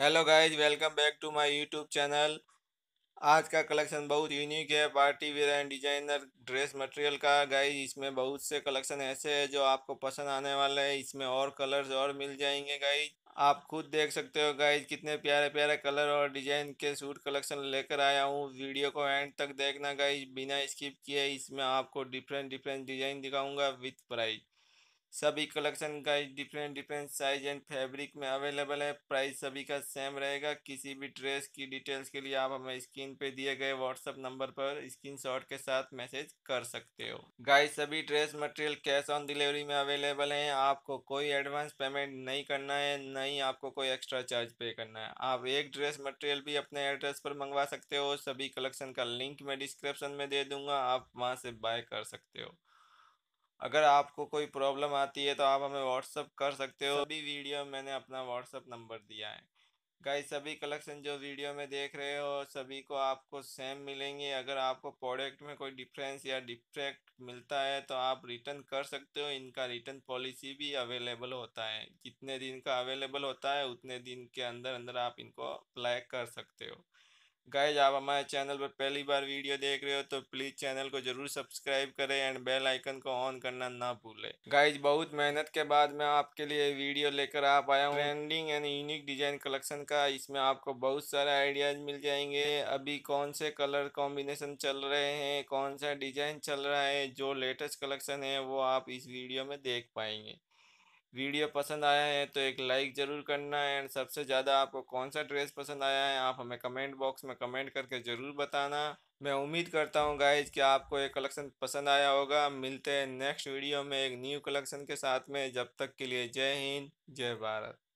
hello guys welcome back to my YouTube channel आज का collection बहुत यूनिक है party wear and designer dress material का guys इसमें बहुत से कलेक्शन ऐसे हैं जो आपको पसंद आने वाले हैं इसमें और कलर्स और मिल जाएंगे गाइज आप खुद देख सकते हो गाइज कितने प्यारे प्यारे कलर और डिजाइन के सूट कलेक्शन लेकर आया हूँ वीडियो को एंड तक देखना गाइज बिना स्किप किए इसमें आपको डिफरेंट डिफरेंट डिजाइन दिखाऊंगा विथ प्राइज सभी कलेक्शन का different different size and fabric में अवेलेबल है प्राइस सभी का सेम रहेगा किसी भी ड्रेस की डिटेल्स के लिए आप हमें स्क्रीन पे दिए गए व्हाट्सअप नंबर पर स्क्रीनशॉट के साथ मैसेज कर सकते हो गाइस सभी dress material cash on delivery में अवेलेबल है आपको कोई एडवांस पेमेंट नहीं करना है न ही आपको कोई एक्स्ट्रा चार्ज पे करना है आप एक ड्रेस मटेरियल भी अपने एड्रेस पर मंगवा सकते हो सभी कलेक्शन का लिंक मैं डिस्क्रिप्शन में दे दूंगा आप वहाँ से बाय कर सकते हो अगर आपको कोई प्रॉब्लम आती है तो आप हमें व्हाट्सअप कर सकते हो अभी वीडियो में मैंने अपना व्हाट्सअप नंबर दिया है गाइस सभी कलेक्शन जो वीडियो में देख रहे हो सभी को आपको सेम मिलेंगे अगर आपको प्रोडक्ट में कोई डिफरेंस या डिफेक्ट मिलता है तो आप रिटर्न कर सकते हो इनका रिटर्न पॉलिसी भी अवेलेबल होता है जितने दिन का अवेलेबल होता है उतने दिन के अंदर अंदर आप इनको अप्लाई कर सकते हो गाइज आप हमारे चैनल पर पहली बार वीडियो देख रहे हो तो प्लीज़ चैनल को जरूर सब्सक्राइब करें एंड बेल आइकन को ऑन करना ना भूलें गाइज बहुत मेहनत के बाद मैं आपके लिए वीडियो लेकर आ पाया हूँ trending and unique design collection का इसमें आपको बहुत सारे आइडियाज मिल जाएंगे अभी कौन से कलर कॉम्बिनेशन चल रहे हैं कौन सा डिजाइन चल रहा है जो लेटेस्ट कलेक्शन है वो आप इस वीडियो में देख पाएंगे वीडियो पसंद आया है तो एक लाइक ज़रूर करना एंड सबसे ज़्यादा आपको कौन सा ड्रेस पसंद आया है आप हमें कमेंट बॉक्स में कमेंट करके ज़रूर बताना मैं उम्मीद करता हूँ गाइज कि आपको ये कलेक्शन पसंद आया होगा मिलते हैं नेक्स्ट वीडियो में एक न्यू कलेक्शन के साथ में जब तक के लिए जय हिंद जय भारत